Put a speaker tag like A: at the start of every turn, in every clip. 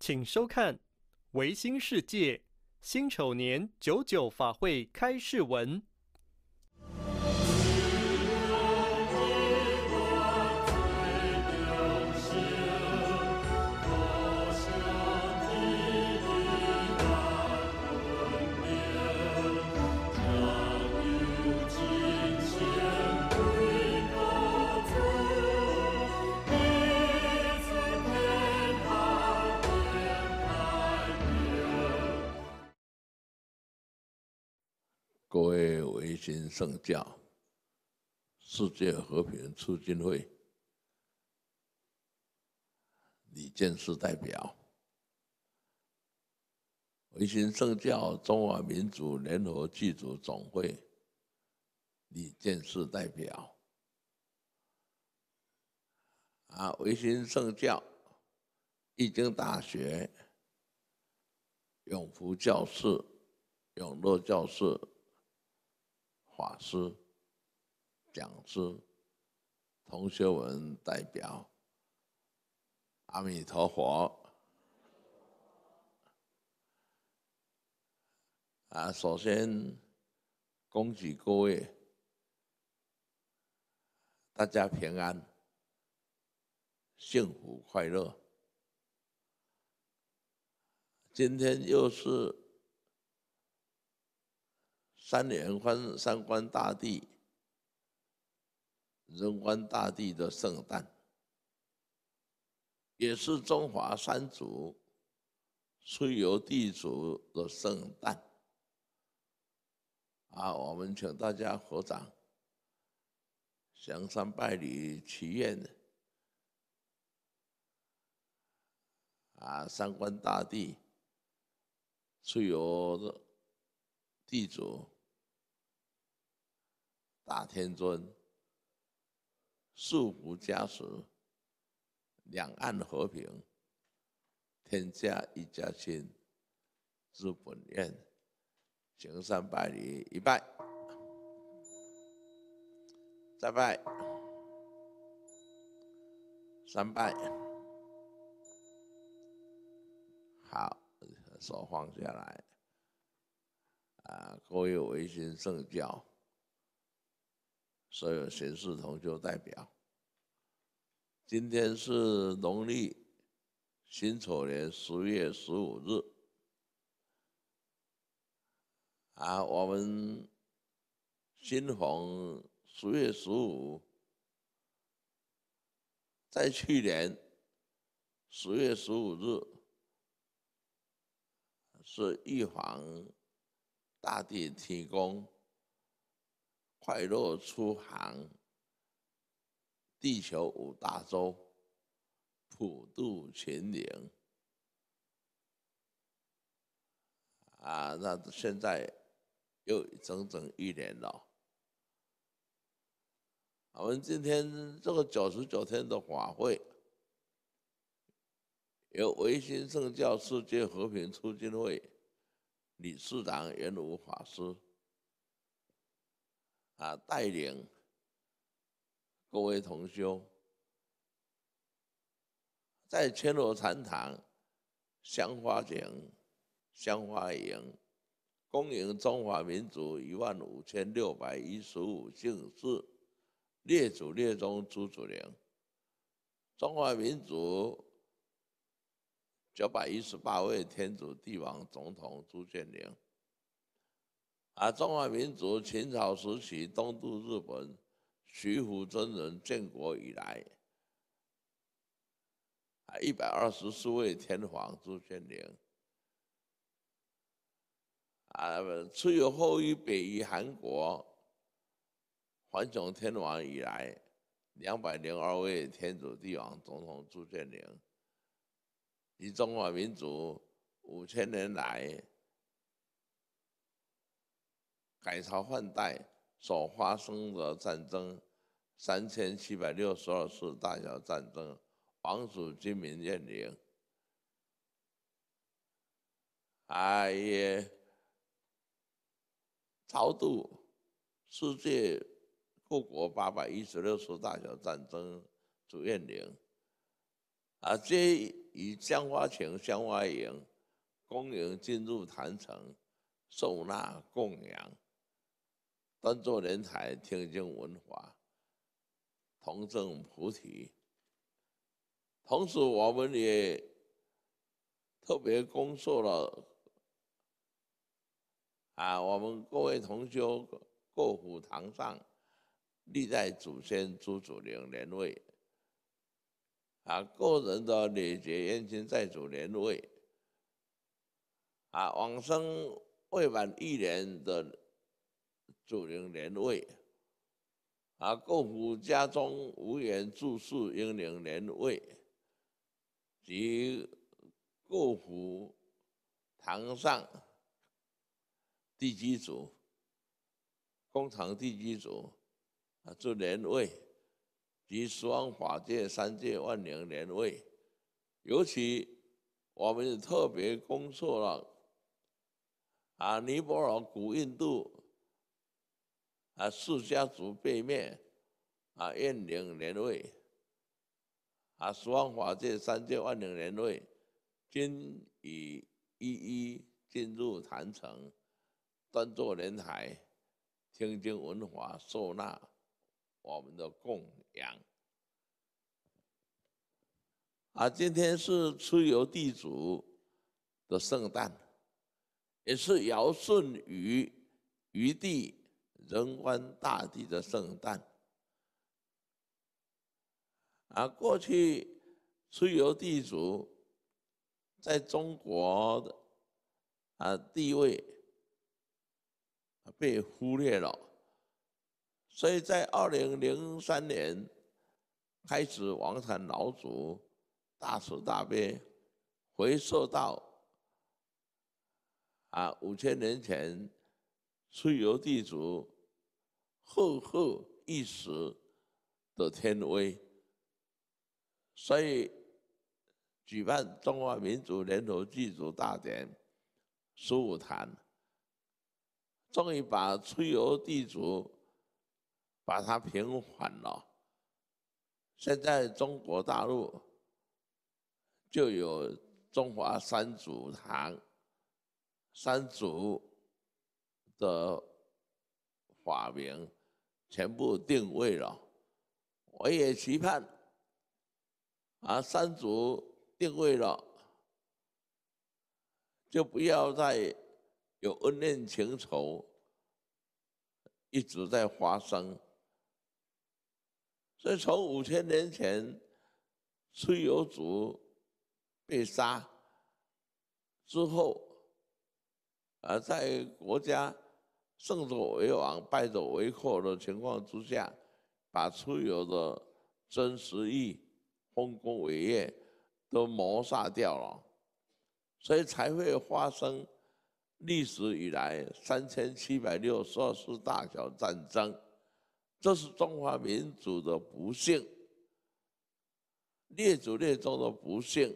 A: 请收看《维新世界》辛丑年九九法会开示文。维新圣教世界和平促进会李建士代表。维新圣教中华民族联合剧组总会李建士代表。啊，维新圣教易经大学永福教室、永乐教室。法师、讲师、同学文代表，阿弥陀佛！啊，首先恭喜各位，大家平安、幸福、快乐。今天又是。三连欢三观大帝、人观大帝的圣诞，也是中华三祖出游地主的圣诞。啊，我们请大家合掌，香山拜礼，祈愿。啊，三观大帝出游地主。大天尊，素福家属，两岸和平，天下一家亲。是本愿，行三百里一拜，再拜，三拜。好，手放下来。啊，各位唯心圣教。所有巡视同就代表。今天是农历辛丑年十月十五日，啊，我们新红十月十五，在去年十月十五日是玉皇大帝提供。快乐出行，地球五大洲，普渡全岭。啊，那现在又整整一年了。我们今天这个九十九天的法会，由唯心圣教世界和平促进会理事长袁武法师。啊！带领各位同修，在千罗禅堂香花亭、香花营，恭迎中华民族一万五千六百一十五姓氏列祖列宗朱祖陵，中华民族九百一十八位天主、帝王总统朱建陵。啊！中华民族秦朝时期东渡日本，徐福真人建国以来，啊一百二十四位天皇朱建陵，啊，出有后一北移韩国，桓雄天王以来，两百零二位天主帝王总统朱建陵，以中华民族五千年来。改朝换代所发生的战争，三千七百六十二次大小战争，王族军民认领。啊，也，朝度世界各国八百一十六次大小战争，主认领。啊，这以香花钱、香花营、公营进入坛城，受纳供养。端坐莲台，听经闻法，同证菩提。同时，我们也特别恭送了啊，我们各位同修过府堂上历代祖先诸祖灵年位啊，个人的礼节冤亲债主灵位啊，往生未满一年的。祝灵年位，啊！供佛家中无缘住宿，英灵年位及供佛堂上地基主、工厂地基主啊，祝年位及十方法界三界万灵年位。尤其我们特别恭作了啊，尼泊尔、古印度。啊，四家族被灭，啊，燕岭年位，啊，十万法界三界万灵年位，均已一一进入坛城，端坐莲台，听经闻法，受纳我们的供养。啊，今天是出游地主的圣诞，也是尧舜禹禹帝。贞观大帝的圣诞，啊，过去出游地主在中国的啊地位被忽略了，所以在二零零三年开始，王禅老祖大慈大悲回溯到啊五千年前出游地主。厚厚一时的天威，所以举办中华民族联合祭祖大典，十五堂终于把出游地主把它平反了。现在中国大陆就有中华三祖堂、三祖的法名。全部定位了，我也期盼啊，三族定位了，就不要再有恩怨情仇一直在发生。所以从五千年前蚩尤族被杀之后，啊，在国家。胜者为王，败者为寇的情况之下，把蚩尤的真实意、丰功伟业都谋杀掉了，所以才会发生历史以来三千七百六十二次大小战争，这是中华民族的不幸，列祖列宗的不幸。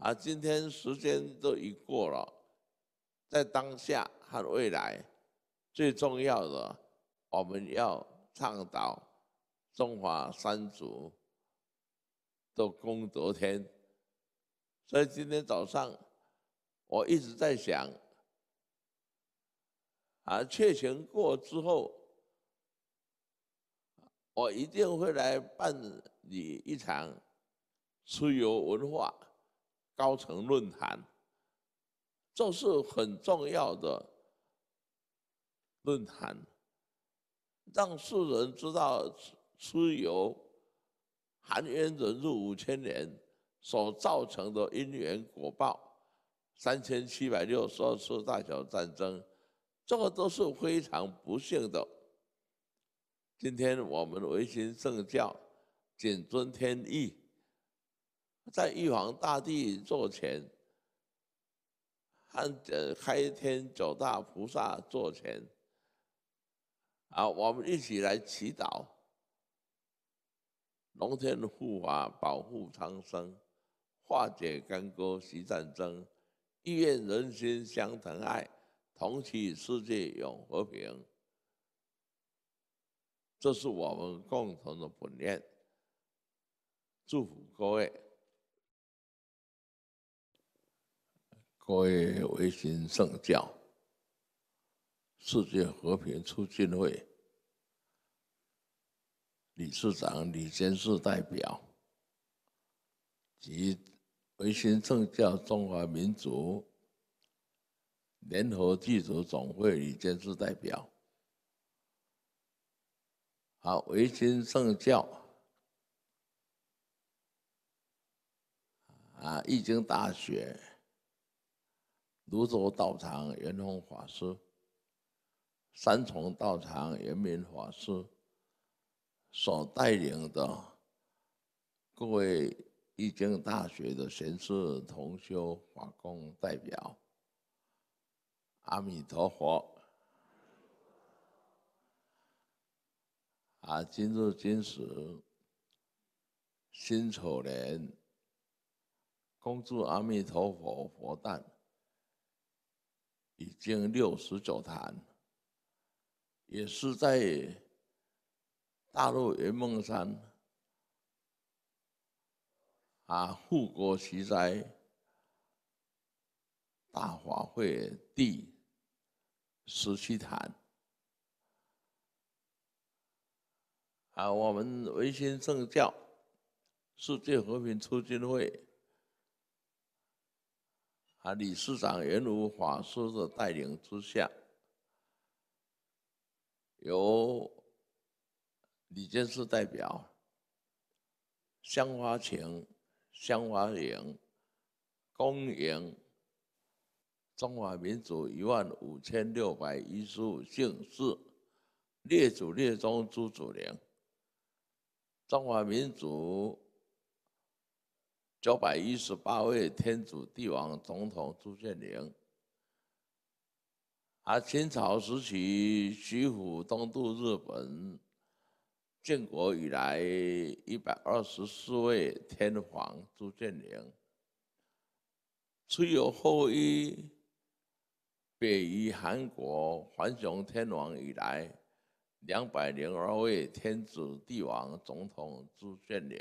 A: 啊，今天时间都已过了，在当下和未来，最重要的我们要倡导中华三族的功德天。所以今天早上我一直在想，啊，确权过之后，我一定会来办理一场出游文化。高层论坛，这是很重要的论坛，让世人知道蚩尤含冤忍辱五千年所造成的因缘果报，三千七百六十二次大小战争，这个都是非常不幸的。今天我们唯心圣教，谨遵天意。在玉皇大帝座前，看开天九大菩萨座前，啊，我们一起来祈祷，龙天护法保护苍生，化解干戈息战争，意愿人心相疼爱，同祈世界永和平。这是我们共同的本愿。祝福各位。各位维新圣教世界和平促进会理事长、李理事代表，及维新圣教中华民族联合剧组总会理事代表，好，维新圣教啊，《易经》大学。泸州道场圆通法师、三重道场圆明法师所带领的各位易经大学的贤士同修法工代表，阿弥陀佛！啊，今日今时，辛丑年，恭祝阿弥陀佛佛诞！已经六十九坛，也是在大陆云梦山啊，护国奇才大法会第十七坛啊，我们维新正教世界和平促进会。啊！理事长圆如法师的带领之下，由李监事代表，香花情、香花影、公迎中华民族一万五千六百一十五姓氏，列祖列宗朱祖陵，中华民族。九百一十八位天主帝王总统朱建宁，而清朝时期徐府东渡日本建国以来一百二十四位天皇朱建宁，虽有后裔，北移韩国桓雄天王以来两百零二位天主帝王总统朱建宁。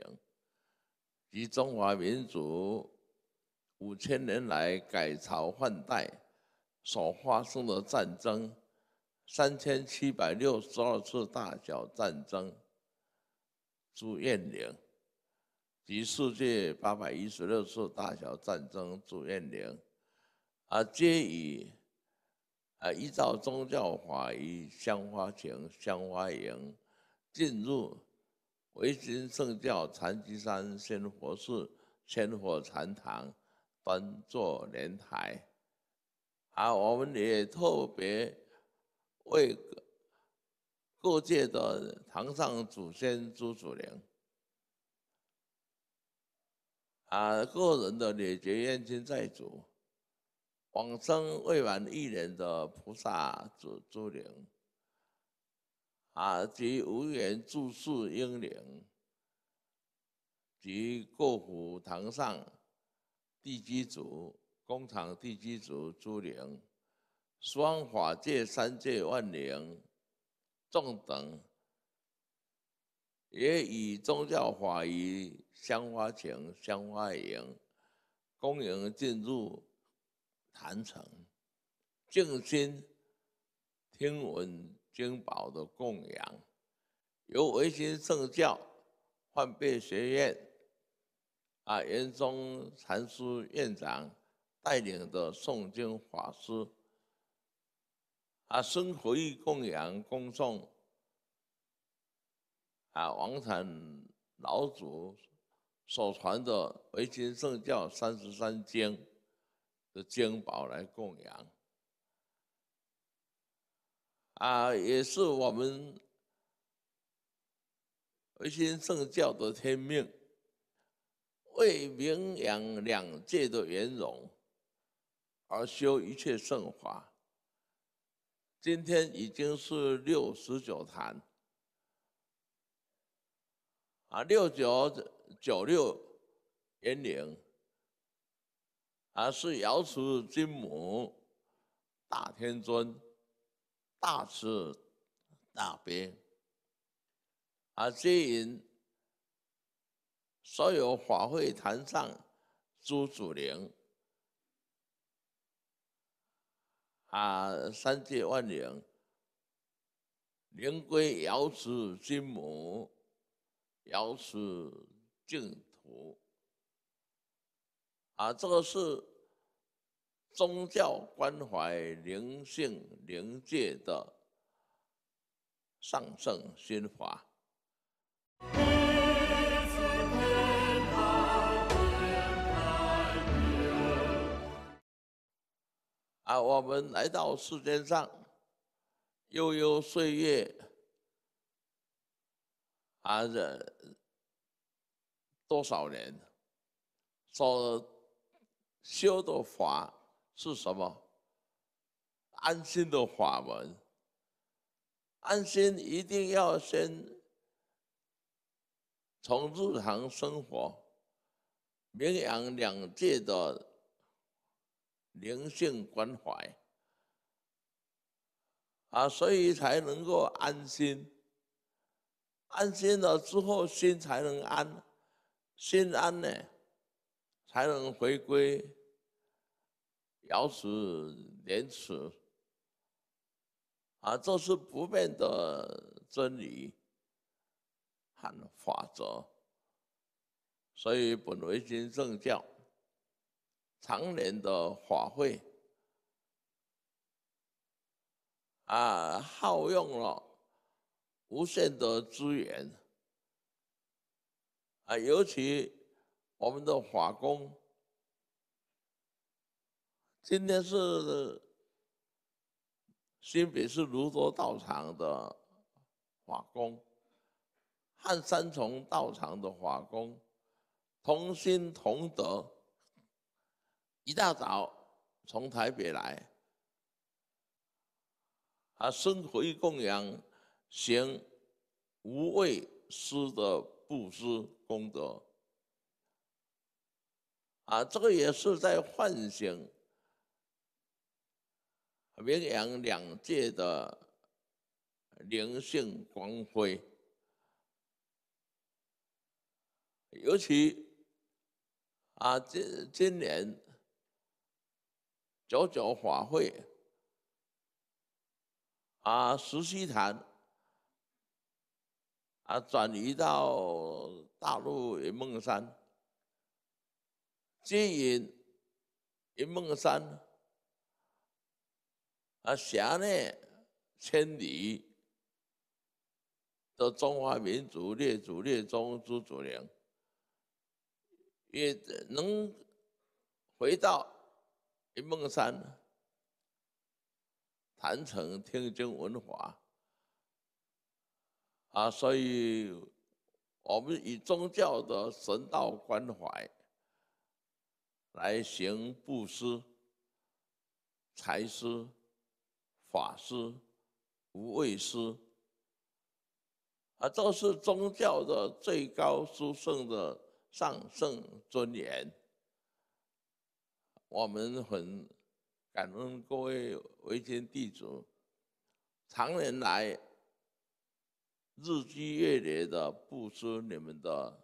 A: 及中华民族五千年来改朝换代所发生的战争三千七百六十二次大小战争，朱彦玲及世界八百一十六次大小战争，朱彦玲，而皆以，啊，依照宗教法以香花行香花营进入。维新圣教禅机山仙佛寺千佛禅堂端坐莲台，啊，我们也特别为各界的堂上祖先朱祖灵，啊，个人的列节冤亲债主，往生未完一年的菩萨祖诸灵。啊！及无缘住宿英灵，及各佛堂上地基主、工厂地基主、诸灵、双法界三界万灵众等，也以宗教法仪香花情、香花营，恭迎进入坛城，静心听闻。经宝的供养，由维新圣教幻变学院啊圆宗禅师院长带领的诵经法师啊，生回供养公众。啊，王禅老祖所传的维新圣教三十三经的经宝来供养。啊，也是我们唯心圣教的天命，为明扬两界的圆融而修一切圣法。今天已经是六十九坛，啊，六九九六年龄，啊，是瑶池金母大天尊。大慈大悲，啊！接引所有法会坛上诸祖灵，啊！三界万灵，灵归瑶池金母，瑶池净土。啊，这个是。宗教关怀灵性灵界的上圣心法。啊，我们来到世间上悠悠岁月，啊，人多少年，说修的法。是什么？安心的法门。安心一定要先从日常生活、名阳两界的灵性关怀啊，所以才能够安心。安心了之后，心才能安，心安呢，才能回归。尧时、禅时，啊，这是不变的真理、法法则。所以，本维经正教常年的法会，啊，耗用了无限的资源，啊，尤其我们的法工。今天是新北市卢多道场的法工，汉三重道场的法工，同心同德，一大早从台北来，啊，生回供养，行无畏师的布施功德，啊，这个也是在唤醒。绵扬两界的灵性光辉，尤其啊，今今年九九法会啊，石溪坛啊转移到大陆云梦山，经营云梦山。啊！侠呢？千里的中华民族列祖列宗之祖良，也能回到云梦山，传承天津文化。啊！所以，我们以宗教的神道关怀来行布施、财施。法师、无畏师，啊，都是宗教的最高殊胜的上圣尊严。我们很感恩各位维天地主，常年来日积月累的布施你们的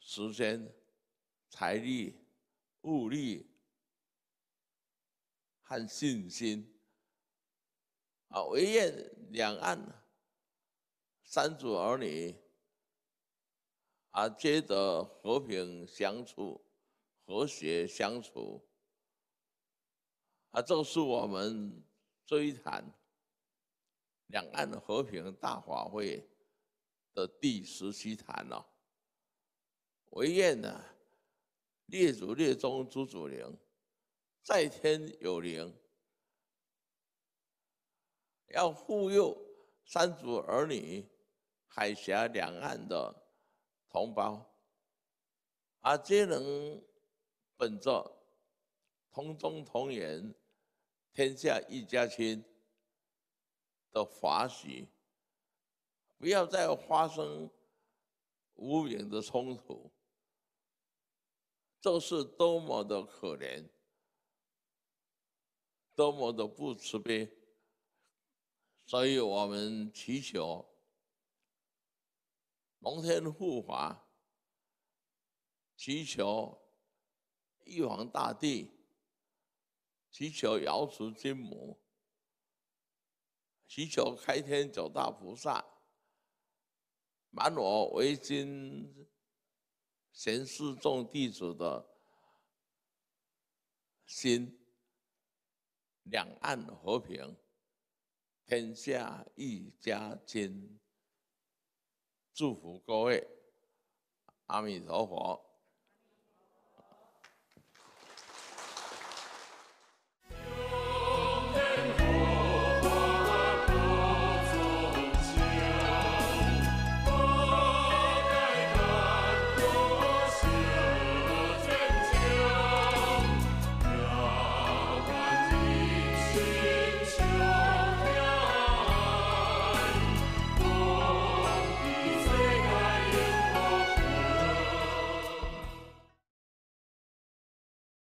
A: 时间、财力、物力和信心。啊，唯愿两岸三祖儿女啊，皆得和平相处、和谐相处。啊，这是我们追谈两岸和平大法会的第十七谈了。唯愿呢，列祖列宗诸祖灵在天有灵。要护佑三族儿女、海峡两岸的同胞，而皆能本着同宗同源、天下一家亲的法喜，不要再发生无名的冲突，这是多么的可怜，多么的不慈悲！所以我们祈求龙天护法，祈求玉皇大帝，祈求瑶池金母，祈求开天走大菩萨，满我为今贤士众弟子的心，两岸和平。天下一家亲，祝福各位，阿弥陀佛。